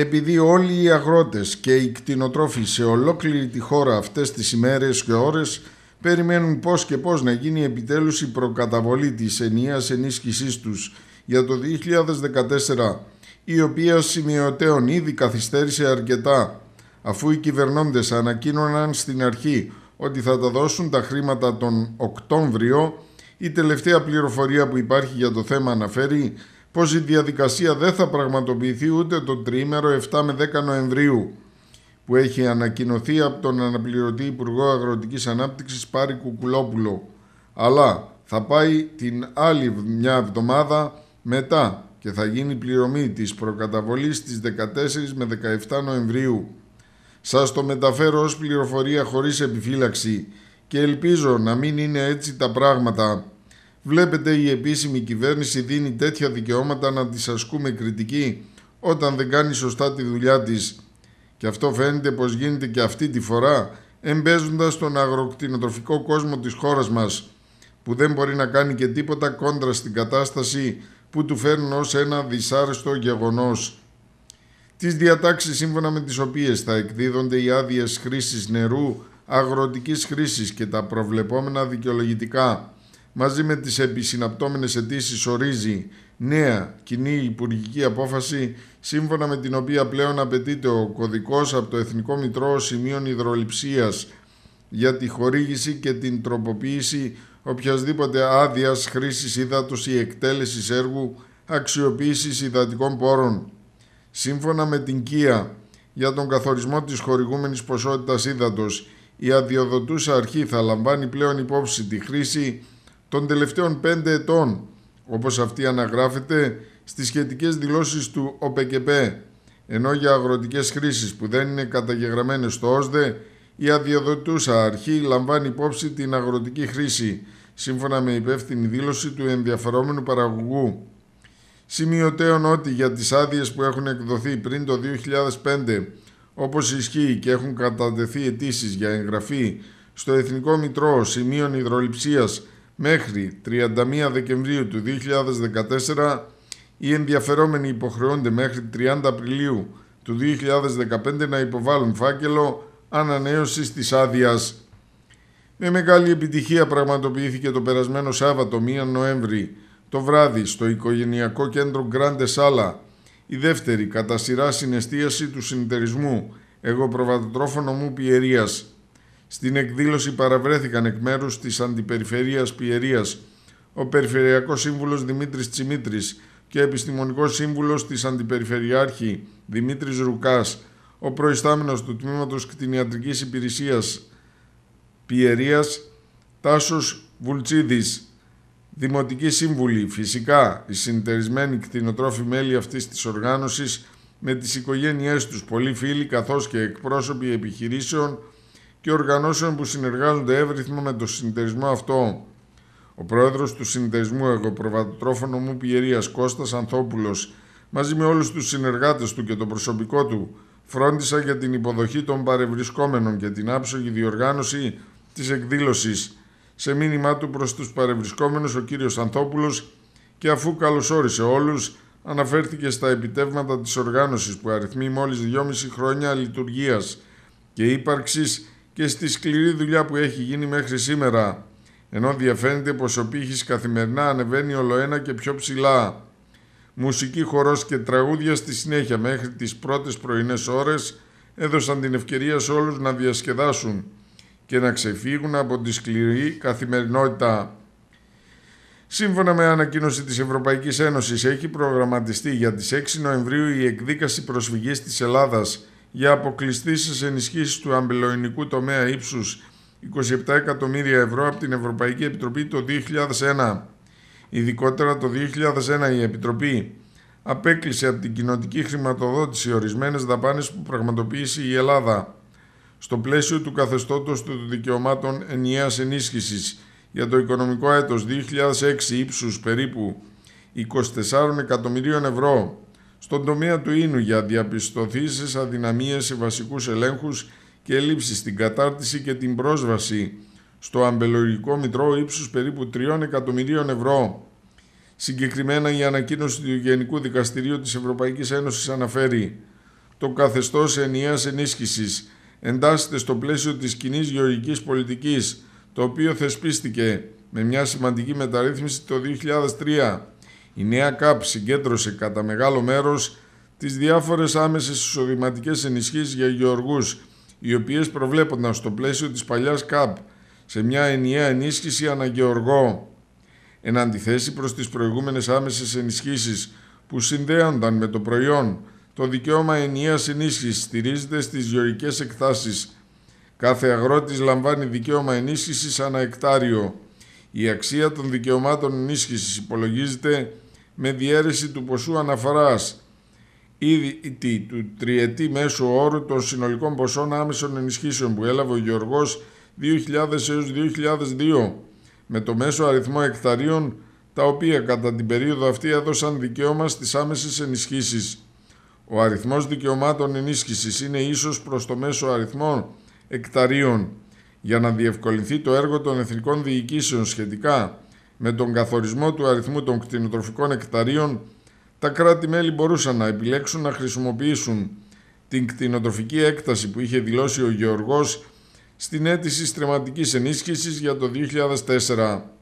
επειδή όλοι οι αγρότες και οι κτηνοτρόφοι σε ολόκληρη τη χώρα αυτές τις ημέρες και ώρες περιμένουν πώς και πώς να γίνει επιτέλους η προκαταβολή της ενίας ενίσχυσής τους για το 2014, η οποία σημειωτέων ήδη καθυστέρησε αρκετά, αφού οι κυβερνώντες ανακοίνωναν στην αρχή ότι θα τα δώσουν τα χρήματα τον Οκτώβριο, η τελευταία πληροφορία που υπάρχει για το θέμα αναφέρει πως η διαδικασία δεν θα πραγματοποιηθεί ούτε το τριήμερο 7 με 10 Νοεμβρίου που έχει ανακοινωθεί από τον αναπληρωτή Υπουργό Αγροτικής Ανάπτυξης Πάρη Κουκουλόπουλο αλλά θα πάει την άλλη μια εβδομάδα μετά και θα γίνει πληρωμή της προκαταβολής στι 14 με 17 Νοεμβρίου. Σας το μεταφέρω ως πληροφορία χωρίς επιφύλαξη και ελπίζω να μην είναι έτσι τα πράγματα Βλέπετε η επίσημη κυβέρνηση δίνει τέτοια δικαιώματα να τις ασκούμε κριτική όταν δεν κάνει σωστά τη δουλειά της. Και αυτό φαίνεται πως γίνεται και αυτή τη φορά εμπέζοντας τον αγροκτηνοτροφικό κόσμο της χώρας μας που δεν μπορεί να κάνει και τίποτα κόντρα στην κατάσταση που του φέρνουν ως ένα δυσάρεστο γεγονός. Τις διατάξεις σύμφωνα με τις οποίες θα εκδίδονται οι άδειες χρήσης νερού, αγροτικής χρήσης και τα προβλεπόμενα δικαιολογητικά μαζί με τις επισυναπτώμενες αιτήσεις ορίζει νέα κοινή υπουργική απόφαση σύμφωνα με την οποία πλέον απαιτείται ο κωδικός από το Εθνικό Μητρό Σημείων Ιδροληψίας για τη χορήγηση και την τροποποίηση οποιασδήποτε άδειας χρήσης ύδατος ή εκτέλεσης έργου αξιοποίησης υδατικών πόρων. Σύμφωνα με την ΚΙΑ, για τον καθορισμό της χορηγούμενης ποσότητας ύδατος, η αδειοδοτούσα αρχή θα λαμβάνει πλέον υπόψη τη χρήση των τελευταίων πέντε ετών, όπως αυτή αναγράφεται στις σχετικές δηλώσεις του ΟΠΕΚΕΠΕ, ενώ για αγροτικές χρήσεις που δεν είναι καταγεγραμμένες στο ΩΣΔΕ, η αδειοδοτούσα αρχή λαμβάνει υπόψη την αγροτική χρήση, σύμφωνα με υπεύθυνη δήλωση του ενδιαφερόμενου παραγωγού. Σημειωτέων ότι για τις άδειες που έχουν εκδοθεί πριν το 2005, όπως ισχύει και έχουν κατατεθεί αιτήσεις για εγγραφή στο Εθνικό Μητρό Σημείων Ιδροληψίας Μέχρι 31 Δεκεμβρίου του 2014 οι ενδιαφερόμενοι υποχρεώνται μέχρι 30 Απριλίου του 2015 να υποβάλουν φάκελο ανανέωσης της άδειας. Με μεγάλη επιτυχία πραγματοποιήθηκε το περασμένο Σάββατο 1 Νοέμβρη το βράδυ στο οικογενειακό κέντρο Grande Sala η δεύτερη κατά σειρά συναισθίαση του συνεταιρισμού εγωπροβατοτρόφωνο μου πιερίας στην εκδήλωση παραβρέθηκαν εκ μέρους της Αντιπεριφερείας Πιερίας ο Περιφερειακός Σύμβουλος Δημήτρης Τσιμήτρης και Επιστημονικός Σύμβουλος της Αντιπεριφερειάρχη Δημήτρης Ρουκάς, ο προϊστάμενος του Τμήματος Κτηνιατρικής Υπηρεσίας Πιερίας Τάσος Βουλτσίδης, Δημοτική Σύμβουλη, φυσικά οι συνεταιρισμένοι κτηνοτρόφοι μέλη αυτής της οργάνωσης με τις οικογένειές τους, πολλοί φίλοι καθώς και εκπρόσωποι επιχειρήσεων, και οργανώσεων που συνεργάζονται εύρυθμα με το συνεταιρισμό αυτό. Ο πρόεδρος του συνεταιρισμού Εγωπροβατρόφωνο μου, Πιερίας Κώστας Ανθόπουλος, μαζί με όλους τους συνεργάτες του και το προσωπικό του, φρόντισα για την υποδοχή των παρευρισκόμενων και την άψογη διοργάνωση της εκδήλωσης. Σε μήνυμά του προς τους παρευρισκόμενους, ο κύριος Ανθόπουλος και αφού καλωσόρισε όλους, αναφέρθηκε στα επιτεύγματα της οργάνωσης που αριθμεί μόλις 2,5 χρόνια λειτουργίας και ύπαρξης και στη σκληρή δουλειά που έχει γίνει μέχρι σήμερα, ενώ διαφαίνεται πως ο πύχης καθημερινά ανεβαίνει ολοένα και πιο ψηλά. Μουσική, χορός και τραγούδια στη συνέχεια μέχρι τις πρώτες πρωινές ώρες έδωσαν την ευκαιρία σε όλους να διασκεδάσουν και να ξεφύγουν από τη σκληρή καθημερινότητα. Σύμφωνα με ανακοίνωση της Ευρωπαϊκής Ένωσης έχει προγραμματιστεί για τις 6 Νοεμβρίου η εκδίκαση προσφυγής της Ελλάδας για αποκλειστήσεις σε ενισχύσεις του αμπελοϊνικού τομέα ύψους 27 εκατομμύρια ευρώ από την Ευρωπαϊκή Επιτροπή το 2001. Ειδικότερα το 2001 η Επιτροπή απέκλεισε από την κοινοτική χρηματοδότηση ορισμένες δαπάνες που πραγματοποίησε η Ελλάδα στο πλαίσιο του καθεστώτος του δικαιωμάτων ενιαίας ενίσχυσης για το οικονομικό έτος 2006 ύψους περίπου 24 εκατομμυρίων ευρώ στον τομέα του ίνου για διαπιστωθήσεις, αδυναμίες σε βασικούς ελέγχους και ελλείψεις στην κατάρτιση και την πρόσβαση στο αμπελογικό μητρό ύψους περίπου 3 εκατομμυρίων ευρώ. Συγκεκριμένα η ανακοίνωση του Γενικού Δικαστηρίου της Ευρωπαϊκής Ένωσης αναφέρει το καθεστώς ενιαίας ενίσχυσης εντάσσεται στο πλαίσιο της κοινής γεωργικής πολιτικής, το οποίο θεσπίστηκε με μια σημαντική μεταρρύθμιση το 2003 η νέα ΚΑΠ συγκέντρωσε κατά μεγάλο μέρος τις διάφορες άμεσες εισοδηματικές ενισχύσεις για γεωργούς, οι οποίες προβλέπονταν στο πλαίσιο της παλιάς ΚΑΠ σε μια ενιαία ενίσχυση αναγεωργό. Εν αντιθέσει προς τις προηγούμενες άμεσες ενισχύσεις που συνδέονταν με το προϊόν, το δικαίωμα ενιαίας ενίσχυσης στηρίζεται στις γεωργικές εκτάσεις. Κάθε αγρότης λαμβάνει δικαίωμα ενίσχυσης ανά η αξία των δικαιωμάτων ενίσχυσης υπολογίζεται με διαίρεση του ποσού αναφοράς ή του τριετή μέσου όρου των συνολικών ποσών άμεσων ενισχύσεων που έλαβε ο Γεωργός 2000 έως 2002 με το μέσο αριθμό εκταρίων τα οποία κατά την περίοδο αυτή έδωσαν δικαίωμα στις άμεσες ενισχύσεις. Ο αριθμός δικαιωμάτων ενίσχυσης είναι ίσως προς το μέσο αριθμό εκταρίων για να διευκολυνθεί το έργο των εθνικών διοικήσεων σχετικά με τον καθορισμό του αριθμού των κτηνοτροφικών εκταρίων, τα κράτη-μέλη μπορούσαν να επιλέξουν να χρησιμοποιήσουν την κτηνοτροφική έκταση που είχε δηλώσει ο Γεωργός στην αίτηση στρεματικής ενίσχυσης για το 2004.